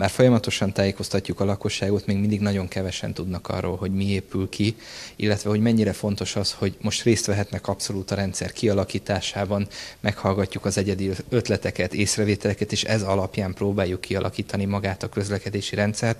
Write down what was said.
Már folyamatosan tájékoztatjuk a lakosságot, még mindig nagyon kevesen tudnak arról, hogy mi épül ki, illetve hogy mennyire fontos az, hogy most részt vehetnek abszolút a rendszer kialakításában, meghallgatjuk az egyedi ötleteket, észrevételeket, és ez alapján próbáljuk kialakítani magát a közlekedési rendszert,